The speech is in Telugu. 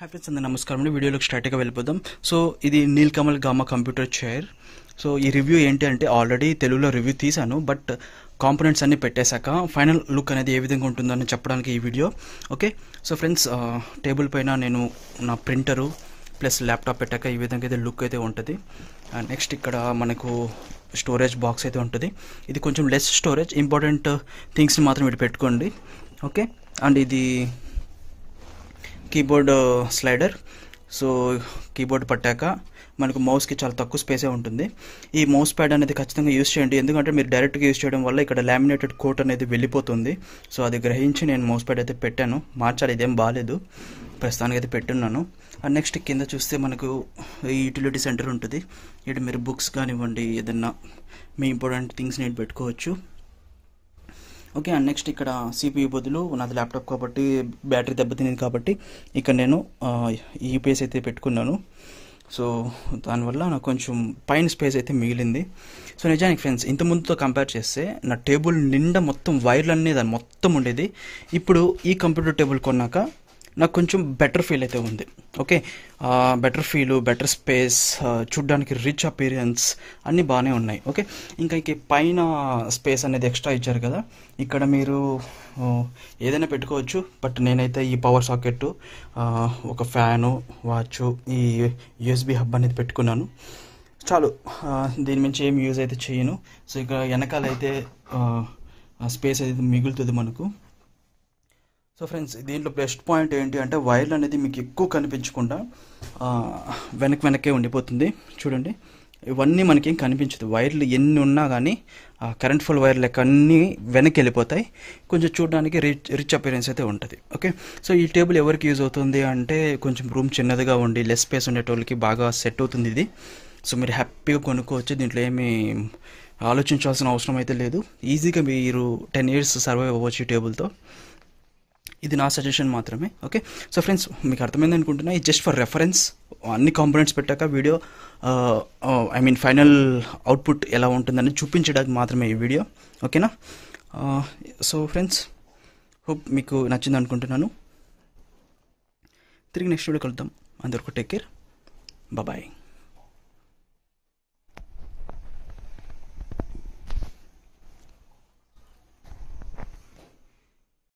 హాయ్ ఫ్రెండ్స్ అందరూ నమస్కారం అండి వీడియోలోకి స్టార్ట్గా వెళ్ళిపోదాం సో ఇది Nilkamal gamma computer chair so ఈ రివ్యూ ఏంటి అంటే ఆల్రెడీ తెలుగులో రివ్యూ తీశాను బట్ కాంపోనెంట్స్ అన్నీ పెట్టేశాక ఫైనల్ లుక్ అనేది ఏ విధంగా ఉంటుందని చెప్పడానికి ఈ video okay so friends table పైన నేను నా ప్రింటరు ప్లస్ ల్యాప్టాప్ పెట్టాక ఈ విధంగా అయితే లుక్ అయితే ఉంటుంది అండ్ నెక్స్ట్ ఇక్కడ మనకు స్టోరేజ్ బాక్స్ అయితే ఉంటుంది ఇది కొంచెం లెస్ స్టోరేజ్ ఇంపార్టెంట్ థింగ్స్ని మాత్రం ఇటు పెట్టుకోండి ఓకే అండ్ ఇది కీబోర్డ్ స్లైడర్ సో కీబోర్డ్ పట్టాక మనకు మౌస్కి చాలా తక్కువ స్పేసే ఉంటుంది ఈ మౌస్ ప్యాడ్ అనేది ఖచ్చితంగా యూస్ చేయండి ఎందుకంటే మీరు డైరెక్ట్గా యూస్ చేయడం వల్ల ఇక్కడ లామినేటెడ్ కోట్ అనేది వెళ్ళిపోతుంది సో అది గ్రహించి నేను మౌస్ ప్యాడ్ అయితే పెట్టాను మార్చాలి ఇదేం బాగాలేదు ప్రస్తుతానికి అయితే పెట్టున్నాను అండ్ నెక్స్ట్ కింద చూస్తే మనకు యూటిలిటీ సెంటర్ ఉంటుంది ఇక్కడ మీరు బుక్స్ కానివ్వండి ఏదన్నా మీ ఇంపార్టెంట్ థింగ్స్ నేను పెట్టుకోవచ్చు ఓకే అండ్ నెక్స్ట్ ఇక్కడ సిపియు బదులు నాది ల్యాప్టాప్ కాబట్టి బ్యాటరీ దెబ్బతింది కాబట్టి ఇక్కడ నేను యూపీఎస్ అయితే పెట్టుకున్నాను సో దానివల్ల నాకు కొంచెం పైన స్పేస్ అయితే మిగిలింది సో నిజానికి ఫ్రెండ్స్ ఇంత ముందుతో కంపేర్ చేస్తే నా టేబుల్ నిండా మొత్తం వైర్లు అనేది మొత్తం ఉండేది ఇప్పుడు ఈ కంప్యూటర్ టేబుల్ కొన్నాక నాకు కొంచెం బెటర్ ఫీల్ అయితే ఉంది okay better feel better space చూడ్డానికి రిచ్ అపీరియన్స్ అన్నీ బాగానే ఉన్నాయి ఓకే ఇంకా ఇక పైన స్పేస్ అనేది ఎక్స్ట్రా ఇచ్చారు కదా ఇక్కడ మీరు ఏదైనా పెట్టుకోవచ్చు బట్ నేనైతే ఈ పవర్ సాకెట్ ఒక ఫ్యాను వాచ్ ఈ యూఎస్బి హబ్ అనేది పెట్టుకున్నాను చాలు దీని మించి ఏం యూజ్ అయితే చేయను సో ఇక వెనకాలైతే స్పేస్ అయితే మిగులుతుంది మనకు సో ఫ్రెండ్స్ దీంట్లో బెస్ట్ పాయింట్ ఏంటి అంటే వైర్ అనేది మీకు ఎక్కువ కనిపించకుండా వెనక్ వెనకే ఉండిపోతుంది చూడండి ఇవన్నీ మనకి ఏం కనిపించదు వైర్లు ఎన్ని ఉన్నా కానీ కరెంట్ ఫుల్ వైర్లు లెక్క అన్నీ వెనక్కి వెళ్ళిపోతాయి కొంచెం చూడడానికి రిచ్ రిచ్ అపీరెన్స్ అయితే ఉంటుంది ఓకే సో ఈ టేబుల్ ఎవరికి యూజ్ అవుతుంది అంటే కొంచెం రూమ్ చిన్నదిగా ఉండి లెస్ స్పేస్ ఉండేటోళ్ళకి బాగా సెట్ అవుతుంది ఇది సో మీరు హ్యాపీగా కొనుక్కోవచ్చు దీంట్లో ఏమి ఆలోచించాల్సిన అవసరం అయితే లేదు ఈజీగా మీరు టెన్ ఇయర్స్ సర్వైవ్ అవ్వచ్చు ఈ టేబుల్తో ఇది నా సజెషన్ మాత్రమే ఓకే సో ఫ్రెండ్స్ మీకు అర్థమైంది అనుకుంటున్నా ఇది జస్ట్ ఫర్ రెఫరెన్స్ అన్ని కాంపోనెంట్స్ పెట్టాక video I mean final output ఎలా ఉంటుందని చూపించడానికి మాత్రమే ఈ వీడియో ఓకేనా సో ఫ్రెండ్స్ హోప్ మీకు నచ్చింది అనుకుంటున్నాను తిరిగి నెక్స్ట్ వీడియో కలుద్దాం అందరికీ టేక్ కేర్ బాయ్